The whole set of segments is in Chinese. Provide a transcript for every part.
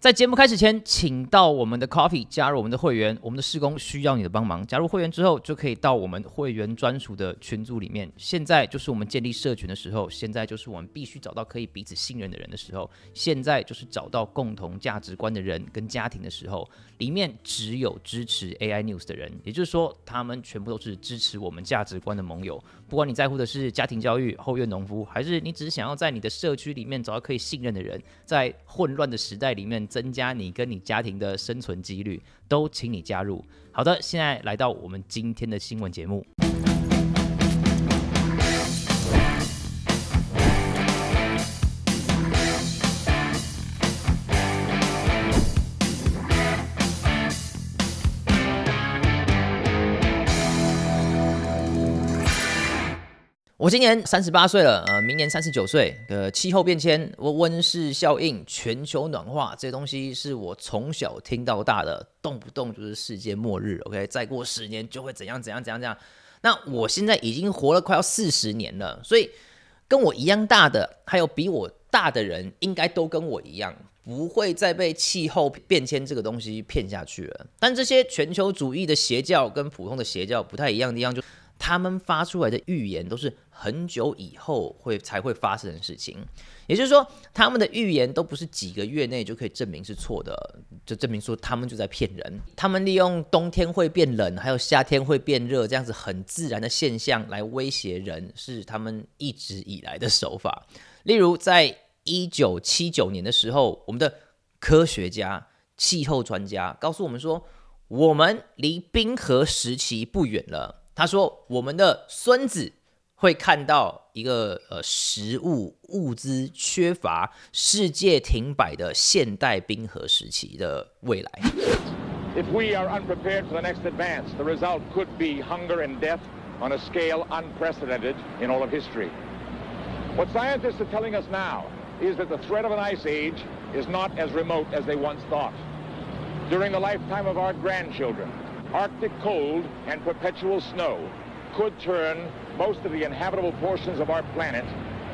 在节目开始前，请到我们的 Coffee 加入我们的会员，我们的施工需要你的帮忙。加入会员之后，就可以到我们会员专属的群组里面。现在就是我们建立社群的时候，现在就是我们必须找到可以彼此信任的人的时候，现在就是找到共同价值观的人跟家庭的时候。里面只有支持 AI News 的人，也就是说，他们全部都是支持我们价值观的盟友。不管你在乎的是家庭教育、后院农夫，还是你只是想要在你的社区里面找到可以信任的人，在混乱的时代里面增加你跟你家庭的生存几率，都请你加入。好的，现在来到我们今天的新闻节目。我今年三十八岁了，呃，明年三十九岁。呃，气候变迁、温温室效应、全球暖化，这些东西是我从小听到大的，动不动就是世界末日。OK，再过十年就会怎样怎样怎样怎样。那我现在已经活了快要四十年了，所以跟我一样大的，还有比我大的人，应该都跟我一样，不会再被气候变迁这个东西骗下去了。但这些全球主义的邪教跟普通的邪教不太一样的地方就他们发出来的预言都是。很久以后会才会发生的事情，也就是说，他们的预言都不是几个月内就可以证明是错的，就证明说他们就在骗人。他们利用冬天会变冷，还有夏天会变热这样子很自然的现象来威胁人，是他们一直以来的手法。例如，在一九七九年的时候，我们的科学家、气候专家告诉我们说，我们离冰河时期不远了。他说，我们的孙子。会看到一个呃食物物资缺乏、世界停摆的现代冰河时期的未来。If we are unprepared for the next advance, the result could be hunger and death on a scale unprecedented in all of history. What scientists are telling us now is that the threat of an ice age is not as remote as they once thought. During the lifetime of our grandchildren, Arctic cold and perpetual snow could turn most of the inhabitable portions of our planet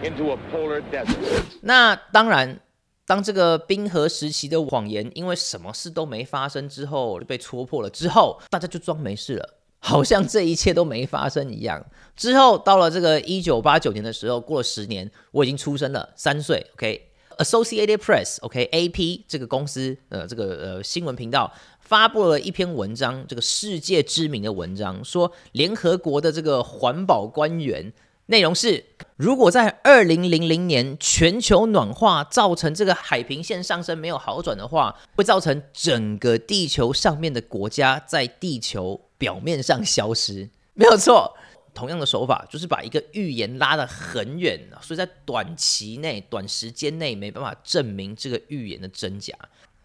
into a polar desert 那当然当这个冰河时期的谎言因为什么事都没发生之后就被戳破了之后大家就装没事了好像这一切都没发生一样之后到了这个一九八九年的时候过了十年我已经出生了三岁 ok associated press ok ap 这个公司呃这个呃新闻频道发布了一篇文章，这个世界知名的文章，说联合国的这个环保官员，内容是：如果在二零零零年全球暖化造成这个海平线上升没有好转的话，会造成整个地球上面的国家在地球表面上消失。没有错，同样的手法，就是把一个预言拉得很远，所以在短期内、短时间内没办法证明这个预言的真假。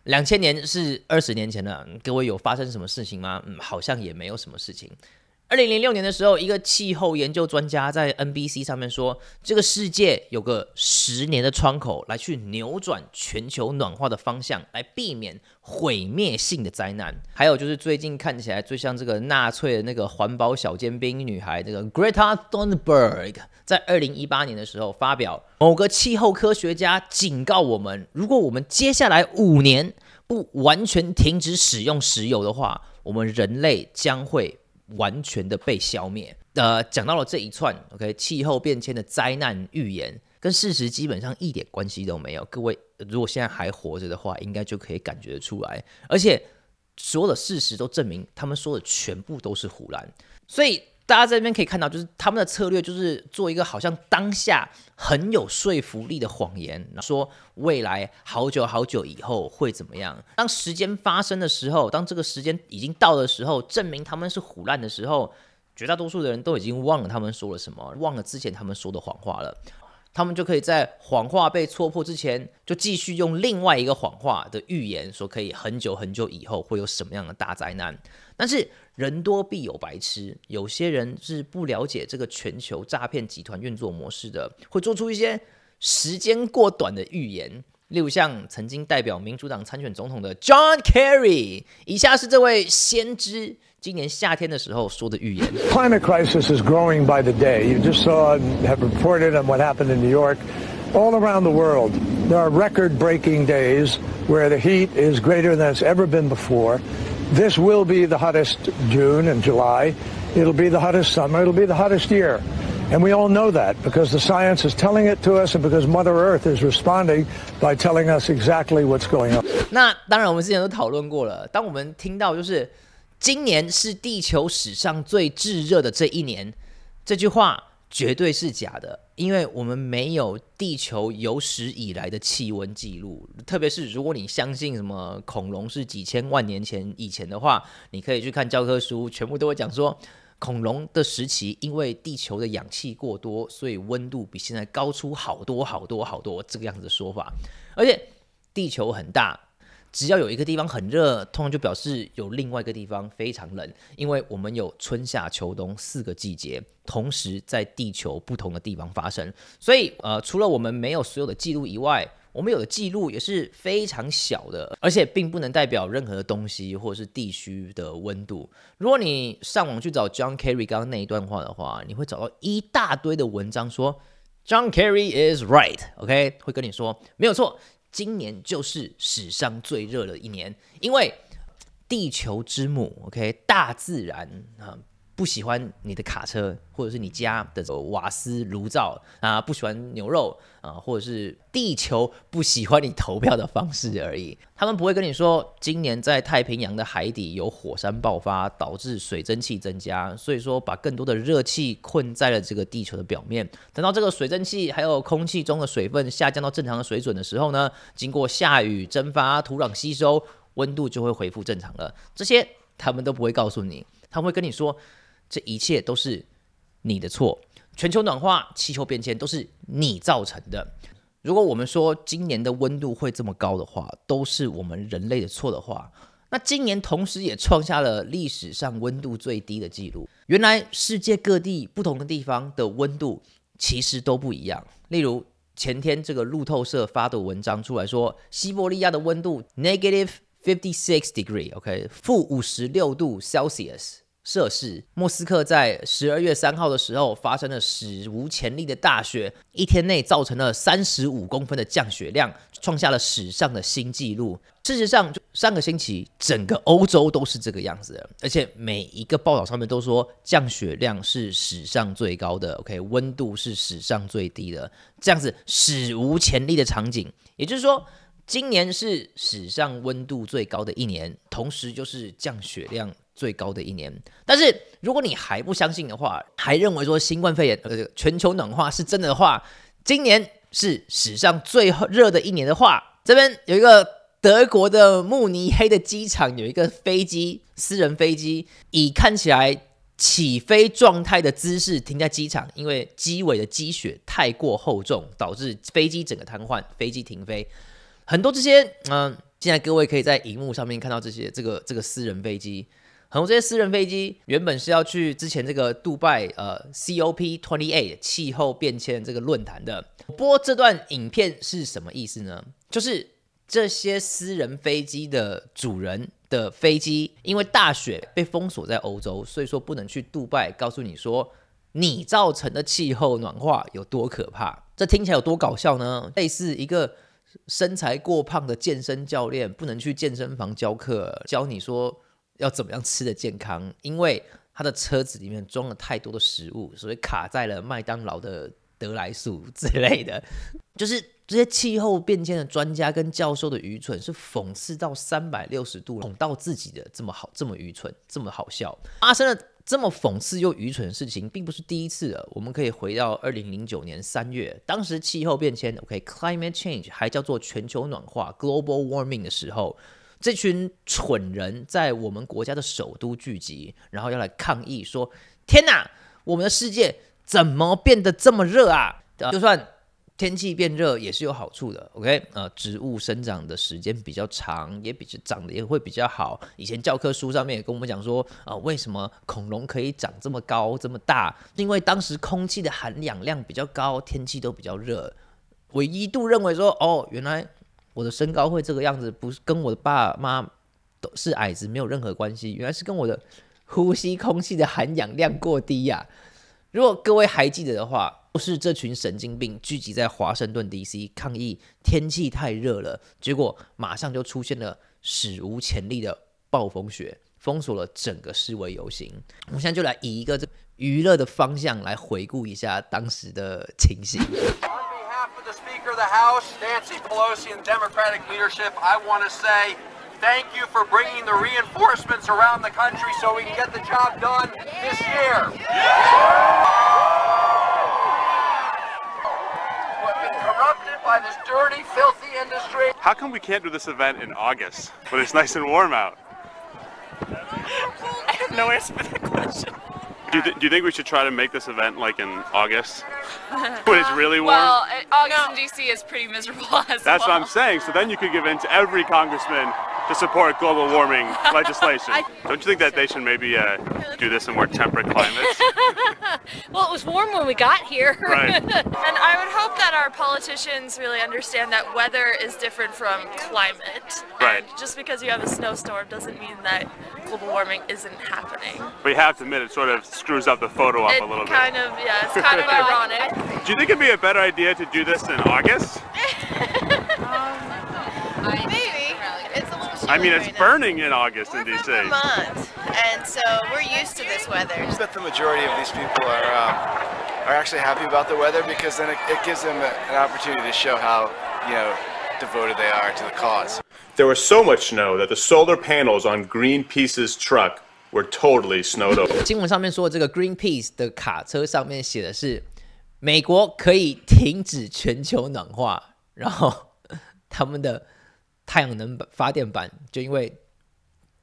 两千年是二十年前了，各位有发生什么事情吗？嗯，好像也没有什么事情。二零零六年的时候，一个气候研究专家在 NBC 上面说：“这个世界有个十年的窗口，来去扭转全球暖化的方向，来避免毁灭性的灾难。”还有就是最近看起来最像这个纳粹的那个环保小尖兵女孩，这个 Greta Thunberg，在二零一八年的时候发表，某个气候科学家警告我们：“如果我们接下来五年不完全停止使用石油的话，我们人类将会。”完全的被消灭。呃，讲到了这一串，OK，气候变迁的灾难预言跟事实基本上一点关系都没有。各位如果现在还活着的话，应该就可以感觉得出来。而且所有的事实都证明，他们说的全部都是胡乱。所以。大家在这边可以看到，就是他们的策略，就是做一个好像当下很有说服力的谎言，说未来好久好久以后会怎么样。当时间发生的时候，当这个时间已经到的时候，证明他们是腐烂的时候，绝大多数的人都已经忘了他们说了什么，忘了之前他们说的谎话了。他们就可以在谎话被戳破之前，就继续用另外一个谎话的预言，说可以很久很久以后会有什么样的大灾难。但是。人多必有白痴，有些人是不了解这个全球诈骗集团运作模式的，会做出一些时间过短的预言。例如，像曾经代表民主党参选总统的 John Kerry，以下是这位先知今年夏天的时候说的预言：Climate crisis is growing by the day. You just saw, have reported on what happened in New York, all around the world. There are record-breaking days where the heat is greater than it's ever been before. this will be the hottest June and July. It'll be the hottest summer. It'll be the hottest year. And we all know that because the science is telling it to us and because Mother Earth is responding by telling us exactly what's going on. 那当然，我们之前都讨论过了。当我们听到就是今年是地球史上最炙热的这一年这句话，绝对是假的，因为我们没有地球有史以来的气温记录。特别是如果你相信什么恐龙是几千万年前以前的话，你可以去看教科书，全部都会讲说恐龙的时期因为地球的氧气过多，所以温度比现在高出好多好多好多这个样子的说法。而且地球很大。只要有一个地方很热，通常就表示有另外一个地方非常冷，因为我们有春夏秋冬四个季节，同时在地球不同的地方发生。所以，呃，除了我们没有所有的记录以外，我们有的记录也是非常小的，而且并不能代表任何的东西或者是地区的温度。如果你上网去找 John Kerry 刚刚那一段话的话，你会找到一大堆的文章说 John Kerry is right，OK，会跟你说没有错。今年就是史上最热的一年，因为地球之母，OK，大自然啊。不喜欢你的卡车，或者是你家的瓦斯炉灶啊，不喜欢牛肉啊，或者是地球不喜欢你投票的方式而已。他们不会跟你说，今年在太平洋的海底有火山爆发，导致水蒸气增加，所以说把更多的热气困在了这个地球的表面。等到这个水蒸气还有空气中的水分下降到正常的水准的时候呢，经过下雨、蒸发、土壤吸收，温度就会恢复正常了。这些他们都不会告诉你，他们会跟你说。这一切都是你的错。全球暖化、气候变迁都是你造成的。如果我们说今年的温度会这么高的话，都是我们人类的错的话，那今年同时也创下了历史上温度最低的记录。原来世界各地不同的地方的温度其实都不一样。例如前天这个路透社发的文章出来说，西伯利亚的温度 negative fifty six degree，OK，负五十六度 Celsius。涉事，莫斯科在十二月三号的时候发生了史无前例的大雪，一天内造成了三十五公分的降雪量，创下了史上的新纪录。事实上，上个星期，整个欧洲都是这个样子，而且每一个报道上面都说降雪量是史上最高的，OK，温度是史上最低的，这样子史无前例的场景。也就是说，今年是史上温度最高的一年，同时就是降雪量。最高的一年。但是，如果你还不相信的话，还认为说新冠肺炎呃全球暖化是真的话，今年是史上最热的一年的话，这边有一个德国的慕尼黑的机场，有一个飞机，私人飞机以看起来起飞状态的姿势停在机场，因为机尾的积雪太过厚重，导致飞机整个瘫痪，飞机停飞。很多这些，嗯，现在各位可以在荧幕上面看到这些，这个这个私人飞机。很多这些私人飞机原本是要去之前这个杜拜呃 COP twenty eight 气候变迁这个论坛的。播这段影片是什么意思呢？就是这些私人飞机的主人的飞机因为大雪被封锁在欧洲，所以说不能去杜拜，告诉你说你造成的气候暖化有多可怕。这听起来有多搞笑呢？类似一个身材过胖的健身教练不能去健身房教课，教你说。要怎么样吃的健康？因为他的车子里面装了太多的食物，所以卡在了麦当劳的得来速之类的。就是这些气候变迁的专家跟教授的愚蠢，是讽刺到三百六十度，哄到自己的这么好，这么愚蠢，这么好笑。发生了这么讽刺又愚蠢的事情，并不是第一次了。我们可以回到二零零九年三月，当时气候变迁，OK，climate change，还叫做全球暖化 （global warming） 的时候。这群蠢人在我们国家的首都聚集，然后要来抗议，说：“天哪，我们的世界怎么变得这么热啊？”就算天气变热也是有好处的，OK？呃，植物生长的时间比较长，也比较长得也会比较好。以前教科书上面也跟我们讲说，啊，为什么恐龙可以长这么高这么大？因为当时空气的含氧量比较高，天气都比较热。我一度认为说，哦，原来。我的身高会这个样子，不是跟我的爸妈都是矮子没有任何关系，原来是跟我的呼吸空气的含氧量过低呀。如果各位还记得的话，是这群神经病聚集在华盛顿 DC 抗议天气太热了，结果马上就出现了史无前例的暴风雪，封锁了整个示威游行。我现在就来以一个这娱乐的方向来回顾一下当时的情形。the House, Nancy Pelosi, and Democratic leadership, I want to say thank you for bringing the reinforcements around the country so we can get the job done this year. We've been corrupted by this dirty, filthy industry. How come we can't do this event in August, when it's nice and warm out? I have no answer for that question. Do you, do you, think we should try to make this event like in August when it's really warm? Well, uh, August no. in DC is pretty miserable as That's well. what I'm saying. So then you could give in to every congressman to support global warming legislation. Don't you think that they should maybe uh, do this in more temperate climates? well, it was warm when we got here. Right. and I would hope that our politicians really understand that weather is different from climate. Right. And just because you have a snowstorm doesn't mean that global warming isn't happening. We have to admit it sort of screws up the photo up it a little kind bit. kind of, yeah, it's kind of ironic. Do you think it'd be a better idea to do this in August? Um, I mean, it's right burning now. in August we're in DC. Vermont, and so we're used to this weather. I bet the majority of these people are um, are actually happy about the weather because then it, it gives them an opportunity to show how you know devoted they are to the cause. There was so much snow that the solar panels on Greenpeace's truck were totally snowed over. 新闻上面说，这个 Greenpeace 的卡车上面写的是美国可以停止全球暖化，然后他们的。太阳能发电板就因为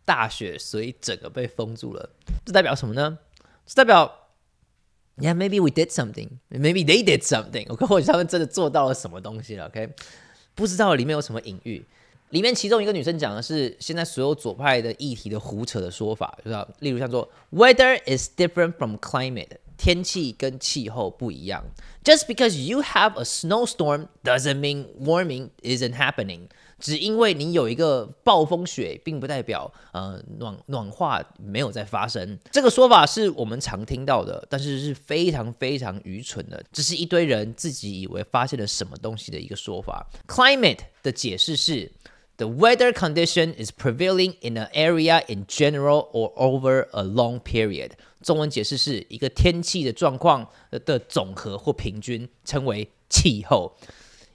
大雪，所以整个被封住了。这代表什么呢？这代表，Yeah, maybe we did something, maybe they did something. OK，或者他们真的做到了什么东西了。OK，不知道里面有什么隐喻。里面其中一个女生讲的是现在所有左派的议题的胡扯的说法，就是、啊、例如像说 “weather is different from climate”，天气跟气候不一样。Just because you have a snowstorm doesn't mean warming isn't happening。只因为你有一个暴风雪，并不代表呃暖暖化没有在发生。这个说法是我们常听到的，但是是非常非常愚蠢的，只是一堆人自己以为发现了什么东西的一个说法。Climate 的解释是：The weather condition is prevailing in an area in general or over a long period。中文解释是一个天气的状况的总和或平均，称为气候。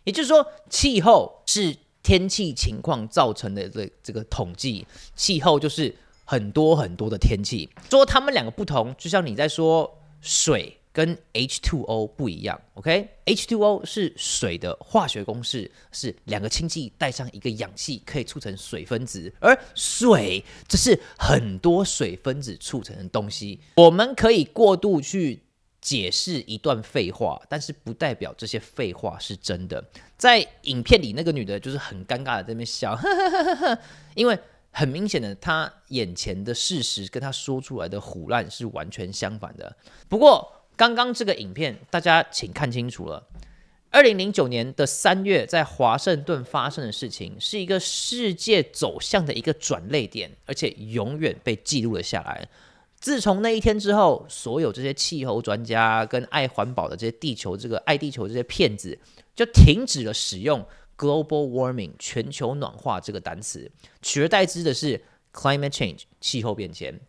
也就是说，气候是。天气情况造成的这这个统计气候就是很多很多的天气。说他们两个不同，就像你在说水跟 H2O 不一样，OK？H2O okay? 是水的化学公式，是两个氢气带上一个氧气可以促成水分子，而水这是很多水分子促成的东西。我们可以过度去解释一段废话，但是不代表这些废话是真的。在影片里，那个女的就是很尴尬的在那边笑，因为很明显的，她眼前的事实跟她说出来的胡烂是完全相反的。不过，刚刚这个影片，大家请看清楚了。二零零九年的三月，在华盛顿发生的事情，是一个世界走向的一个转泪点，而且永远被记录了下来。自从那一天之后，所有这些气候专家跟爱环保的这些地球，这个爱地球这些骗子。就停止了使用 global warming 全球暖化这个单词，取而代之的是 climate change 气候变迁。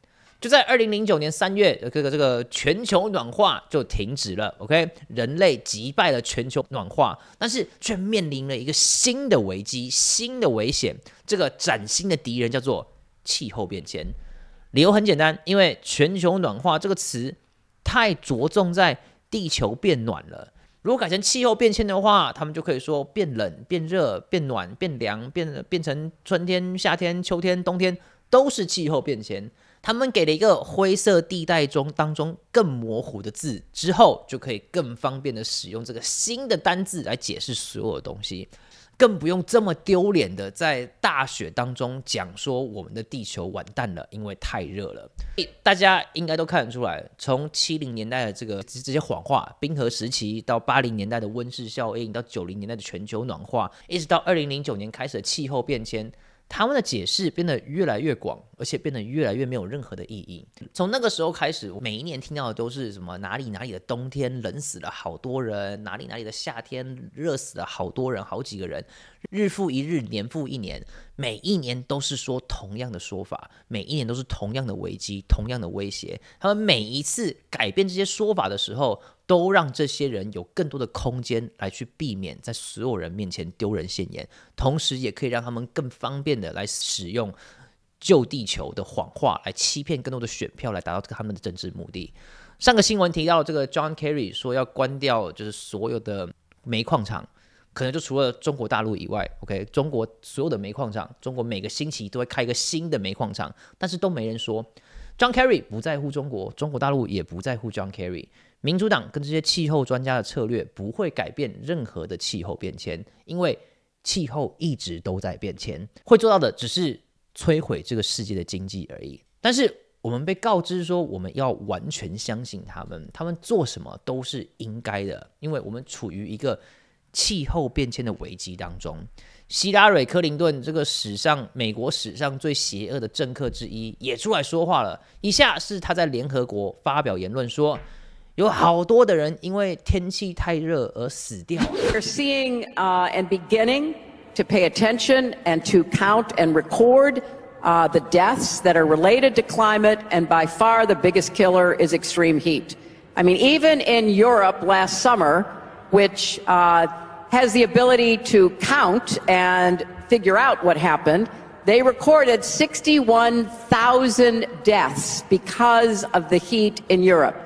就在二零零九年三月，这个这个全球暖化就停止了。OK，人类击败了全球暖化，但是却面临了一个新的危机、新的危险。这个崭新的敌人叫做气候变迁。理由很简单，因为全球暖化这个词太着重在地球变暖了。如果改成气候变迁的话，他们就可以说变冷、变热、变暖、变凉、变变成春天、夏天、秋天、冬天都是气候变迁。他们给了一个灰色地带中当中更模糊的字之后，就可以更方便的使用这个新的单字来解释所有的东西。更不用这么丢脸的，在大雪当中讲说我们的地球完蛋了，因为太热了。大家应该都看得出来，从七零年代的这个这些谎话、冰河时期，到八零年代的温室效应，到九零年代的全球暖化，一直到二零零九年开始的气候变迁。他们的解释变得越来越广，而且变得越来越没有任何的意义。从那个时候开始，每一年听到的都是什么哪里哪里的冬天冷死了好多人，哪里哪里的夏天热死了好多人，好几个人。日复一日，年复一年，每一年都是说同样的说法，每一年都是同样的危机、同样的威胁。他们每一次改变这些说法的时候，都让这些人有更多的空间来去避免在所有人面前丢人现眼，同时也可以让他们更方便的来使用旧地球的谎话来欺骗更多的选票，来达到他们的政治目的。上个新闻提到，这个 John Kerry 说要关掉就是所有的煤矿厂。可能就除了中国大陆以外，OK，中国所有的煤矿厂，中国每个星期都会开一个新的煤矿厂，但是都没人说。John Kerry 不在乎中国，中国大陆也不在乎 John Kerry。民主党跟这些气候专家的策略不会改变任何的气候变迁，因为气候一直都在变迁。会做到的只是摧毁这个世界的经济而已。但是我们被告知说，我们要完全相信他们，他们做什么都是应该的，因为我们处于一个。气候变迁的危机当中，希拉蕊·克林顿这个史上美国史上最邪恶的政客之一也出来说话了。以下是他在联合国发表言论说：“有好多的人因为天气太热而死掉。” We're seeing, uh, and beginning to pay attention and to count and record, uh, the deaths that are related to climate, and by far the biggest killer is extreme heat. I mean, even in Europe last summer. which uh, has the ability to count and figure out what happened, they recorded 61,000 deaths because of the heat in Europe.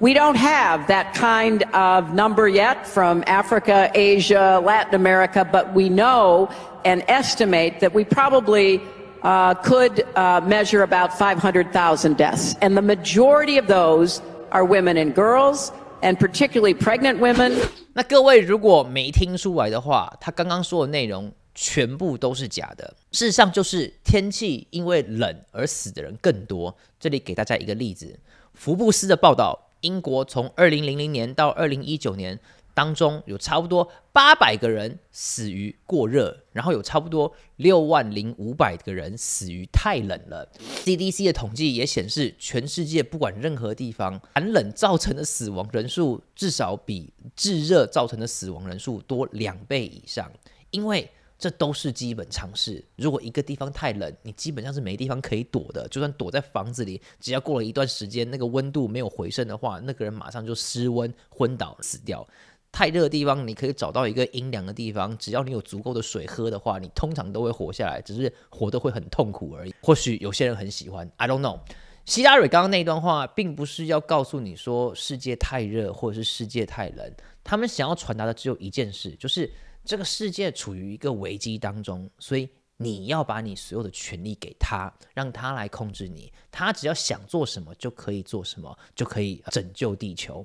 We don't have that kind of number yet from Africa, Asia, Latin America, but we know and estimate that we probably uh, could uh, measure about 500,000 deaths. And the majority of those are women and girls. and particularly pregnant women。那各位如果没听出来的话，他刚刚说的内容全部都是假的。事实上，就是天气因为冷而死的人更多。这里给大家一个例子：福布斯的报道，英国从2000年到2019年。当中有差不多八百个人死于过热，然后有差不多六万零五百个人死于太冷了。CDC 的统计也显示，全世界不管任何地方，寒冷造成的死亡人数至少比炙热造成的死亡人数多两倍以上。因为这都是基本常识。如果一个地方太冷，你基本上是没地方可以躲的。就算躲在房子里，只要过了一段时间，那个温度没有回升的话，那个人马上就失温、昏倒、死掉。太热的地方，你可以找到一个阴凉的地方。只要你有足够的水喝的话，你通常都会活下来，只是活得会很痛苦而已。或许有些人很喜欢，I don't know。希拉蕊刚刚那段话，并不是要告诉你说世界太热，或者是世界太冷。他们想要传达的只有一件事，就是这个世界处于一个危机当中。所以你要把你所有的权利给他，让他来控制你。他只要想做什么，就可以做什么，就可以拯救地球。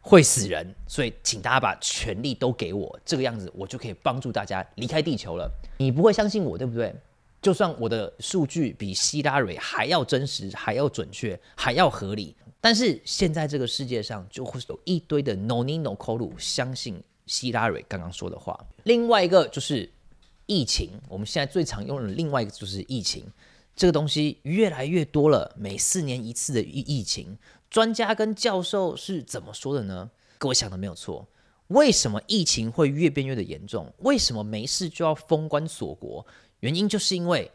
会死人，所以请大家把权力都给我，这个样子我就可以帮助大家离开地球了。你不会相信我，对不对？就算我的数据比希拉蕊还要真实、还要准确、还要合理，但是现在这个世界上就会有一堆的 nonino colu 相信希拉蕊刚刚说的话。另外一个就是疫情，我们现在最常用的另外一个就是疫情。这个东西越来越多了，每四年一次的疫疫情，专家跟教授是怎么说的呢？各位想的没有错。为什么疫情会越变越的严重？为什么没事就要封关锁国？原因就是因为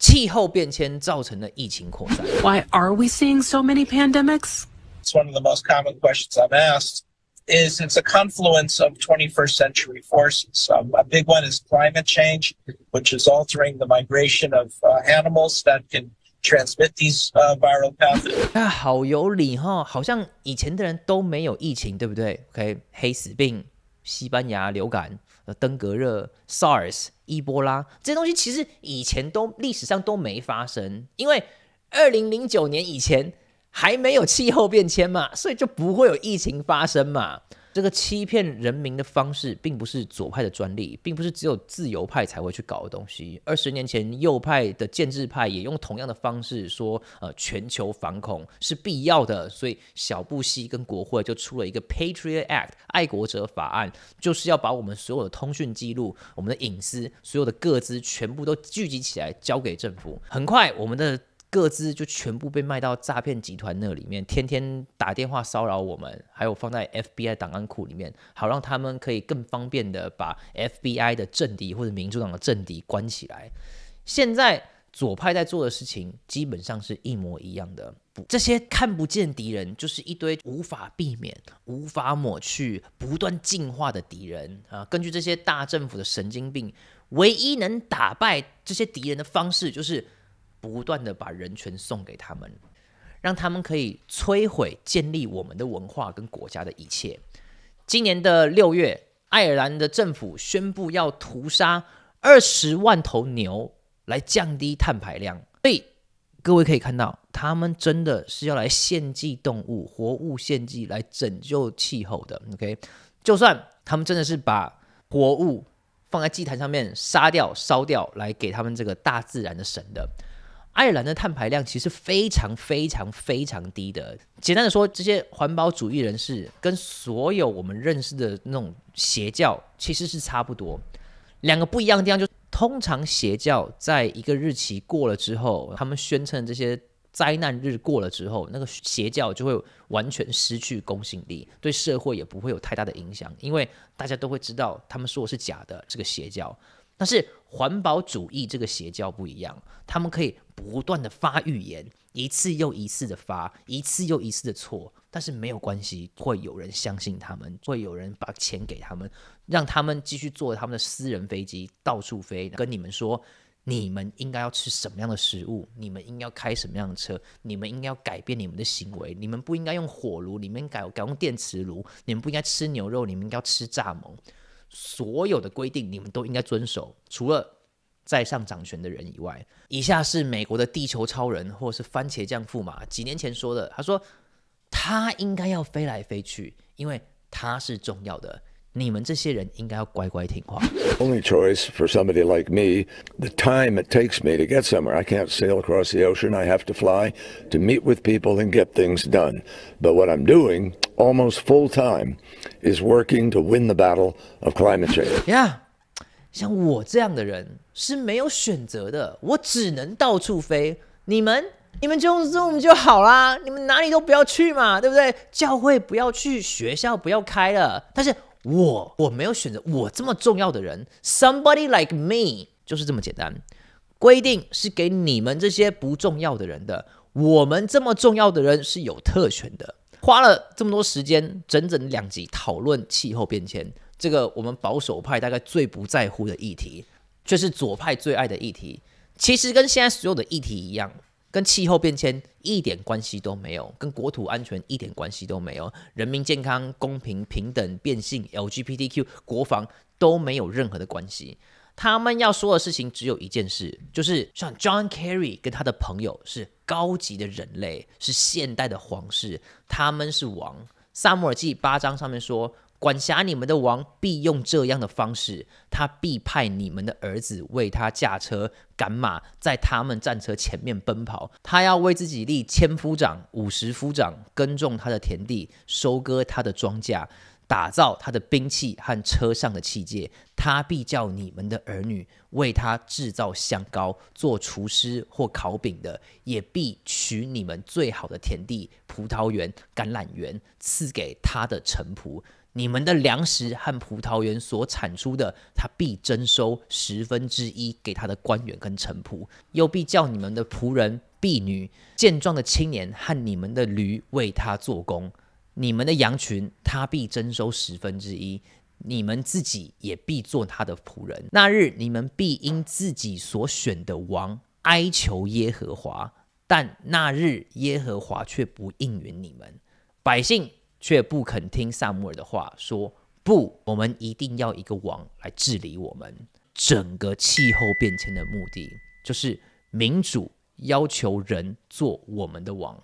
气候变迁造成的疫情扩散。Why are we seeing so many pandemics? It's one of the most common questions i v e asked. is it's a confluence of 21st century forces. A big one is climate change, which is altering the migration of animals that can transmit these viral pathogens. 那好有理哈，好像以前的人都没有疫情，对不对？OK，黑死病、西班牙流感、登革热、SARS、伊波拉，这些东西其实以前都历史上都没发生，因为二零零九年以前。还没有气候变迁嘛，所以就不会有疫情发生嘛。这个欺骗人民的方式，并不是左派的专利，并不是只有自由派才会去搞的东西。二十年前，右派的建制派也用同样的方式说，呃，全球反恐是必要的，所以小布希跟国会就出了一个 Patriot Act 爱国者法案，就是要把我们所有的通讯记录、我们的隐私、所有的各资全部都聚集起来交给政府。很快，我们的。各自就全部被卖到诈骗集团那里面，天天打电话骚扰我们，还有放在 FBI 档案库里面，好让他们可以更方便的把 FBI 的政敌或者民主党的政敌关起来。现在左派在做的事情基本上是一模一样的，这些看不见敌人就是一堆无法避免、无法抹去、不断进化的敌人啊。根据这些大政府的神经病，唯一能打败这些敌人的方式就是。不断的把人权送给他们，让他们可以摧毁建立我们的文化跟国家的一切。今年的六月，爱尔兰的政府宣布要屠杀二十万头牛来降低碳排量。所以各位可以看到，他们真的是要来献祭动物，活物献祭来拯救气候的。OK，就算他们真的是把活物放在祭坛上面杀掉、烧掉，来给他们这个大自然的神的。爱尔兰的碳排量其实非常非常非常低的。简单的说，这些环保主义人士跟所有我们认识的那种邪教其实是差不多。两个不一样的地方，就通常邪教在一个日期过了之后，他们宣称这些灾难日过了之后，那个邪教就会完全失去公信力，对社会也不会有太大的影响，因为大家都会知道他们说的是假的。这个邪教，但是。环保主义这个邪教不一样，他们可以不断的发预言，一次又一次的发，一次又一次的错，但是没有关系，会有人相信他们，会有人把钱给他们，让他们继续坐他们的私人飞机到处飞，跟你们说你们应该要吃什么样的食物，你们应该要开什么样的车，你们应该要改变你们的行为，你们不应该用火炉，你们改改用电磁炉，你们不应该吃牛肉，你们应该吃蚱蜢。所有的规定，你们都应该遵守，除了在上掌权的人以外。以下是美国的地球超人，或是番茄酱驸马，几年前说的。他说，他应该要飞来飞去，因为他是重要的。你们这些人应该要乖乖听话。Only choice for somebody like me, the time it takes me to get somewhere, I can't sail across the ocean. I have to fly to meet with people and get things done. But what I'm doing almost full time is working to win the battle of climate change. Yeah, 像我这样的人是没有选择的，我只能到处飞。你们，你们就用 z o o m 就好啦，你们哪里都不要去嘛，对不对？教会不要去，学校不要开了。但是我我没有选择我这么重要的人，somebody like me 就是这么简单。规定是给你们这些不重要的人的，我们这么重要的人是有特权的。花了这么多时间，整整两集讨论气候变迁，这个我们保守派大概最不在乎的议题，却是左派最爱的议题。其实跟现在所有的议题一样。跟气候变迁一点关系都没有，跟国土安全一点关系都没有，人民健康、公平、平等、变性 （LGBTQ）、国防都没有任何的关系。他们要说的事情只有一件事，就是像 John Kerry 跟他的朋友是高级的人类，是现代的皇室，他们是王。萨母尔记八章上面说。管辖你们的王必用这样的方式，他必派你们的儿子为他驾车赶马，在他们战车前面奔跑。他要为自己立千夫长、五十夫长，耕种他的田地，收割他的庄稼，打造他的兵器和车上的器械。他必叫你们的儿女为他制造香膏，做厨师或烤饼的，也必取你们最好的田地、葡萄园、橄榄园，赐给他的臣仆。你们的粮食和葡萄园所产出的，他必征收十分之一给他的官员跟臣仆，又必叫你们的仆人、婢女、健壮的青年和你们的驴为他做工。你们的羊群，他必征收十分之一，你们自己也必做他的仆人。那日，你们必因自己所选的王哀求耶和华，但那日耶和华却不应允你们百姓。却不肯听萨姆尔的话，说不，我们一定要一个王来治理我们。整个气候变迁的目的就是民主，要求人做我们的王。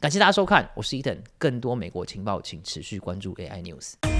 感谢大家收看，我是伊藤，更多美国情报请持续关注 AI News。